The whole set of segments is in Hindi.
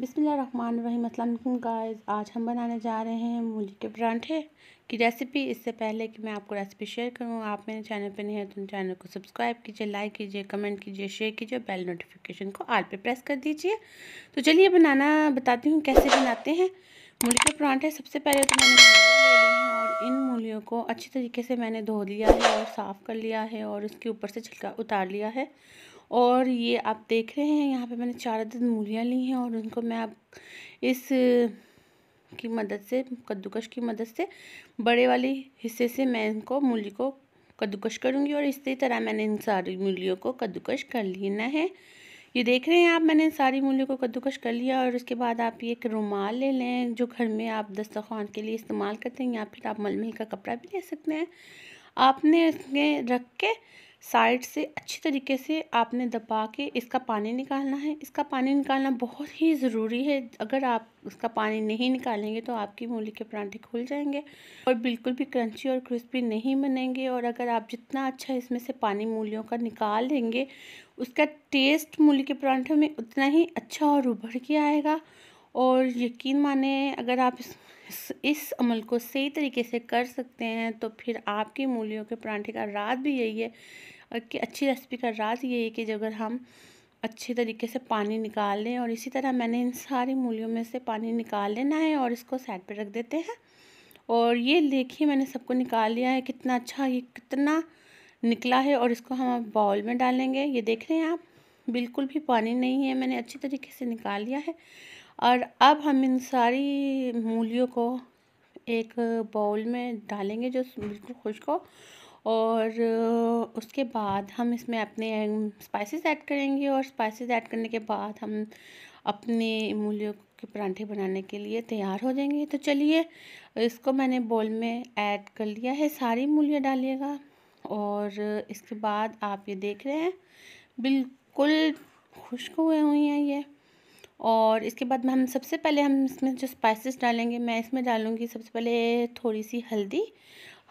बिसमीम अल्लाम गाइस आज हम बनाने जा रहे हैं मूली के परांठे की रेसिपी इससे पहले कि मैं आपको रेसिपी शेयर करूं आप मेरे चैनल पर नहीं है तो चैनल को सब्सक्राइब कीजिए लाइक कीजिए कमेंट कीजिए शेयर कीजिए बेल नोटिफिकेशन को आल पे प्रेस कर दीजिए तो चलिए बनाना बताती हूँ कैसे बनाते हैं मूली के परांठे सबसे पहले तो मैंने ले ली हैं और इन मूलियों को अच्छी तरीके से मैंने धो लिया है और साफ़ कर लिया है और उसके ऊपर से छिलका उतार लिया है और ये आप देख रहे हैं यहाँ पे मैंने चार अदद मूलियाँ ली हैं और उनको मैं आप इस की मदद से कद्दूकश की मदद से बड़े वाले हिस्से से मैं इनको मूली को कद्दूकश करूँगी और इसी तरह मैंने इन सारी मूलियों को कद्दूकश कर लेना है ये देख रहे हैं आप मैंने सारी मूलियों को कद्दूकश कर लिया और उसके बाद आप ये एक रुमाल ले लें जो घर में आप दस्तखान के लिए इस्तेमाल करते हैं या फिर आप मलमल का कपड़ा भी ले सकते हैं आपने इसमें रख के साइड से अच्छी तरीके से आपने दबा के इसका पानी निकालना है इसका पानी निकालना बहुत ही ज़रूरी है अगर आप इसका पानी नहीं निकालेंगे तो आपकी मूली के परांठे खुल जाएंगे और बिल्कुल भी क्रंची और क्रिस्पी नहीं बनेंगे और अगर आप जितना अच्छा इसमें से पानी मूलियों का निकाल लेंगे उसका टेस्ट मूली के परांठों में उतना ही अच्छा और उभर के आएगा और यकीन माने अगर आप इस इस, इस अमल को सही तरीके से कर सकते हैं तो फिर आपकी मूलियों के परांठे का राज भी यही है और कि अच्छी रेसिपी का राज ये है कि अगर हम अच्छे तरीके से पानी निकाल लें और इसी तरह मैंने इन सारी मूलियों में से पानी निकाल लेना है और इसको साइड पर रख देते हैं और ये देखिए मैंने सबको निकाल लिया है कितना अच्छा ये कितना निकला है और इसको हम बाउल में डालेंगे ये देख रहे हैं आप बिल्कुल भी पानी नहीं है मैंने अच्छी तरीके से निकाल लिया है और अब हम इन सारी मूलियों को एक बाउल में डालेंगे जो बिल्कुल खुश्क हो और उसके बाद हम इसमें अपने स्पाइसेस ऐड करेंगे और स्पाइसेस ऐड करने के बाद हम अपने मूलियों के परांठे बनाने के लिए तैयार हो जाएंगे तो चलिए इसको मैंने बोल में ऐड कर लिया है सारी मूलियाँ डालिएगा और इसके बाद आप ये देख रहे हैं बिल्कुल खुश्क हुए हुई हैं ये और इसके बाद हम सबसे पहले हम इसमें जो स्पाइसेस डालेंगे मैं इसमें डालूँगी सबसे पहले थोड़ी सी हल्दी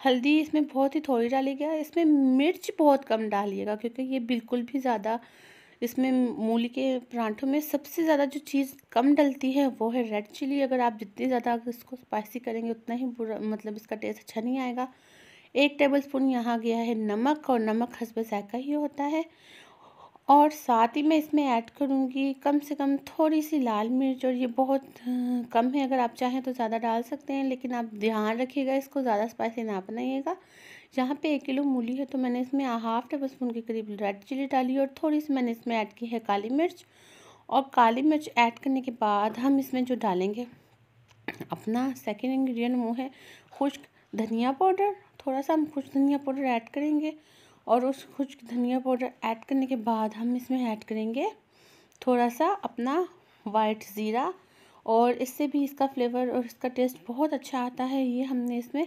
हल्दी इसमें बहुत ही थोड़ी डालिएगा इसमें मिर्च बहुत कम डालिएगा क्योंकि ये बिल्कुल भी ज़्यादा इसमें मूली के परांठों में सबसे ज़्यादा जो चीज़ कम डलती है वो है रेड चिली अगर आप जितनी ज़्यादा इसको स्पाइसी करेंगे उतना ही बुरा मतलब इसका टेस्ट अच्छा नहीं आएगा एक टेबल स्पून यहाँ गया है नमक और नमक हसब जायका ही होता है और साथ ही मैं इसमें ऐड करूँगी कम से कम थोड़ी सी लाल मिर्च और ये बहुत कम है अगर आप चाहें तो ज़्यादा डाल सकते हैं लेकिन आप ध्यान रखिएगा इसको ज़्यादा स्पाइसी ना बनाइएगा यहाँ पे एक किलो मूली है तो मैंने इसमें हाफ टेबल स्पून के करीब रेड चिली डाली और थोड़ी सी मैंने इसमें ऐड की है काली मिर्च और काली मिर्च ऐड करने के बाद हम इसमें जो डालेंगे अपना सेकेंड इन्ग्रीडियंट वो है खुश्क धनिया पाउडर थोड़ा सा हम खुश्क धनिया पाउडर ऐड करेंगे और उस खुश्क धनिया पाउडर ऐड करने के बाद हम इसमें ऐड करेंगे थोड़ा सा अपना वाइट ज़ीरा और इससे भी इसका फ्लेवर और इसका टेस्ट बहुत अच्छा आता है ये हमने इसमें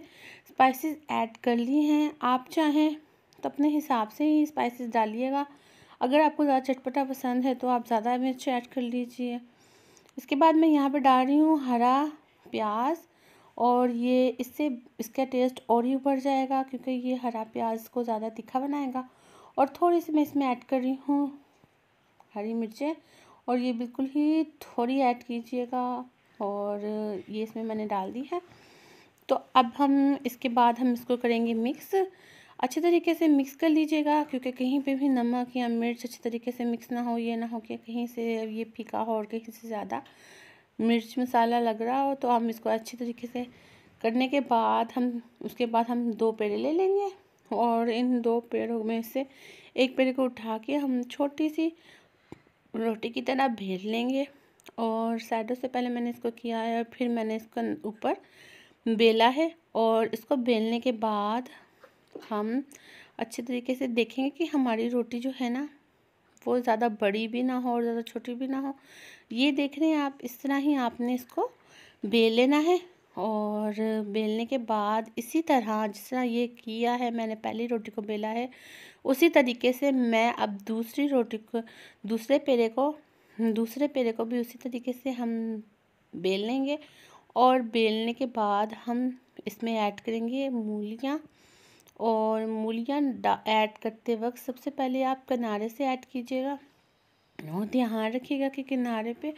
स्पाइसेस ऐड कर ली हैं आप चाहें तो अपने हिसाब से ही स्पाइसेस डालिएगा अगर आपको ज़्यादा चटपटा पसंद है तो आप ज़्यादा मिर्च ऐड कर लीजिए इसके बाद मैं यहाँ पर डाल रही हूँ हरा प्याज और ये इससे इसका टेस्ट और ही बढ़ जाएगा क्योंकि ये हरा प्याज को ज़्यादा तीखा बनाएगा और थोड़ी सी मैं इसमें ऐड कर रही हूँ हरी मिर्चें और ये बिल्कुल ही थोड़ी ऐड कीजिएगा और ये इसमें मैंने डाल दी है तो अब हम इसके बाद हम इसको करेंगे मिक्स अच्छे तरीके से मिक्स कर लीजिएगा क्योंकि कहीं पे भी नमक या मिर्च अच्छे तरीके से मिक्स ना हो ये ना हो कि कहीं से ये फीका हो और कहीं से ज़्यादा मिर्च मसाला लग रहा हो तो हम इसको अच्छी तरीके से करने के बाद हम उसके बाद हम दो पेड़े ले लेंगे और इन दो पेड़ों में से एक पेड़ को उठा के हम छोटी सी रोटी की तरह भेज लेंगे और साइडों से पहले मैंने इसको किया है और फिर मैंने इसको ऊपर बेला है और इसको बेलने के बाद हम अच्छे तरीके से देखेंगे कि हमारी रोटी जो है ना वो ज़्यादा बड़ी भी ना हो और ज़्यादा छोटी भी ना हो ये देख रहे हैं आप इस तरह ही आपने इसको बेल लेना है और बेलने के बाद इसी तरह जिस तरह ये किया है मैंने पहली रोटी को बेला है उसी तरीके से मैं अब दूसरी रोटी को दूसरे पेड़े को दूसरे पेड़े को भी उसी तरीके से हम बेल लेंगे और बेलने के बाद हम इसमें ऐड करेंगे मूलियाँ और मूलियाँ ऐड करते वक्त सबसे पहले आप किनारे से ऐड कीजिएगा और ध्यान रखिएगा कि किनारे पे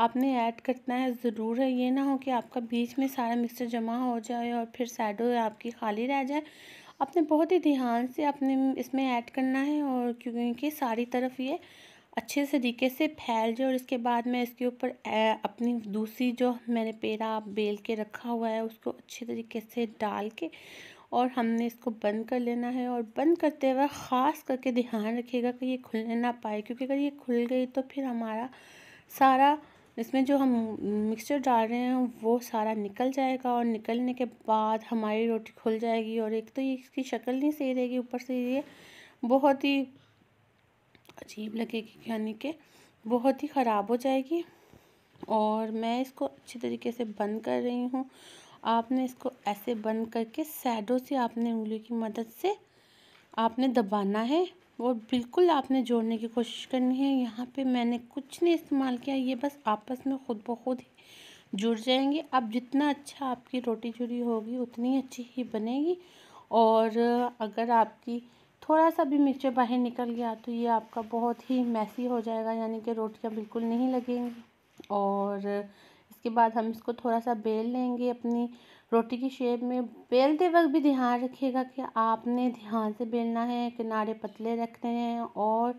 आपने ऐड करना है ज़रूर है ये ना हो कि आपका बीच में सारा मिक्सचर जमा हो जाए और फिर साइडों आपकी खाली रह जाए आपने बहुत ही ध्यान से अपने इसमें ऐड करना है और क्योंकि सारी तरफ ये अच्छे तरीके से फैल जाए और इसके बाद मैं इसके ऊपर अपनी दूसरी जो मैंने पेड़ा बेल के रखा हुआ है उसको अच्छे तरीके से डाल के और हमने इसको बंद कर लेना है और बंद करते हुए ख़ास करके ध्यान रखिएगा कि ये खुलने ना पाए क्योंकि अगर ये खुल गई तो फिर हमारा सारा इसमें जो हम मिक्सचर डाल रहे हैं वो सारा निकल जाएगा और निकलने के बाद हमारी रोटी खुल जाएगी और एक तो ये इसकी शक्ल नहीं सही रहेगी ऊपर से ये बहुत ही अजीब लगेगी यानी कि बहुत ही ख़राब हो जाएगी और मैं इसको अच्छी तरीके से बंद कर रही हूँ आपने इसको ऐसे बंद करके सैडो से आपने उंगली की मदद से आपने दबाना है और बिल्कुल आपने जोड़ने की कोशिश करनी है यहाँ पे मैंने कुछ नहीं इस्तेमाल किया ये बस आपस में ख़ुद ब खुद ही जुड़ जाएंगे अब जितना अच्छा आपकी रोटी जुड़ी होगी उतनी अच्छी ही बनेगी और अगर आपकी थोड़ा सा भी मिक्सचर बाहर निकल गया तो ये आपका बहुत ही मैसी हो जाएगा यानी कि रोटियाँ बिल्कुल नहीं लगेंगी और उसके बाद हम इसको थोड़ा सा बेल लेंगे अपनी रोटी की शेप में बेलते वक्त भी ध्यान रखिएगा कि आपने ध्यान से बेलना है किनारे पतले रखने हैं और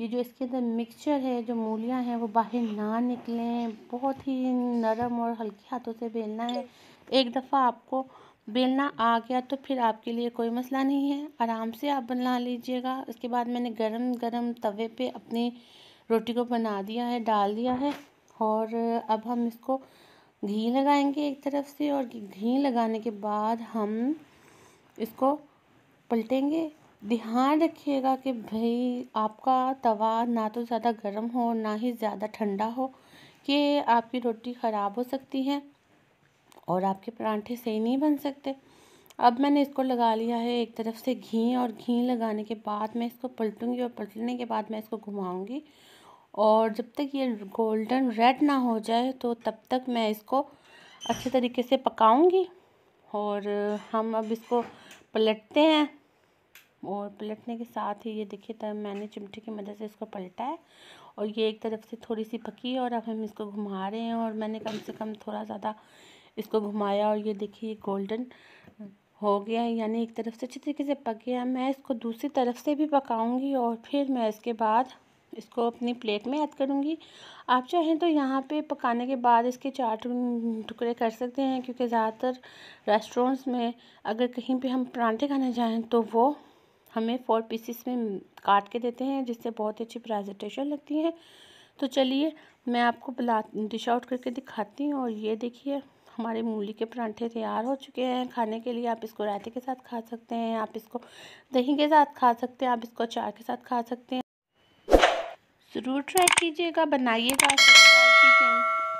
ये जो इसके अंदर मिक्सचर है जो मूलियाँ हैं वो बाहर ना निकलें बहुत ही नरम और हल्के हाथों से बेलना है एक दफ़ा आपको बेलना आ गया तो फिर आपके लिए कोई मसला नहीं है आराम से आप बना लीजिएगा उसके बाद मैंने गरम गरम तवे पे अपनी रोटी को बना दिया है डाल दिया है और अब हम इसको घी लगाएंगे एक तरफ से और घी लगाने के बाद हम इसको पलटेंगे ध्यान रखिएगा कि भाई आपका तवा ना तो ज़्यादा गर्म हो ना ही ज़्यादा ठंडा हो कि आपकी रोटी ख़राब हो सकती है और आपके परांठे सही नहीं बन सकते अब मैंने इसको लगा लिया है एक तरफ से घी और घी लगाने के बाद मैं इसको पलटूंगी और पलटने के बाद मैं इसको घुमाऊंगी और जब तक ये गोल्डन रेड ना हो जाए तो तब तक मैं इसको अच्छे तरीके से पकाऊंगी और हम अब इसको पलटते हैं और पलटने के साथ ही ये देखिए तब मैंने चिमटे की मदद से इसको पलटा है और ये एक तरफ से थोड़ी सी पकी है और अब हम इसको घुमा रहे हैं और मैंने कम से कम थोड़ा ज़्यादा इसको घुमाया और ये देखिए गोल्डन हो गया है यानी एक तरफ से अच्छी तरीके से पक गया मैं इसको दूसरी तरफ से भी पकाऊंगी और फिर मैं इसके बाद इसको अपनी प्लेट में ऐड करूँगी आप चाहें तो यहाँ पे पकाने के बाद इसके चार टुकड़े कर सकते हैं क्योंकि ज़्यादातर रेस्टोरेंट्स में अगर कहीं पे हम परांठे खाने जाएं तो वो हमें फोर पीसीस में काट के देते हैं जिससे बहुत अच्छी प्रेजेंटेशन लगती है तो चलिए मैं आपको बुला डिश आउट करके दिखाती हूँ और ये देखिए हमारे मूली के परांठे तैयार हो चुके हैं खाने के लिए आप इसको रायते के साथ खा सकते हैं आप इसको दही के साथ खा सकते हैं आप इसको अचार के साथ खा सकते हैं ज़रूर ट्राई कीजिएगा बनाइएगा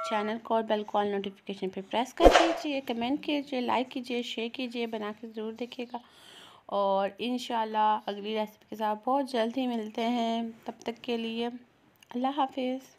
चैनल को और बेल कॉल नोटिफिकेशन पे प्रेस कर दीजिए कमेंट कीजिए लाइक कीजिए शेयर कीजिए बना के ज़रूर देखिएगा और इन अगली रेसिपी के साथ बहुत जल्द ही मिलते हैं तब तक के लिए अल्लाह हाफिज़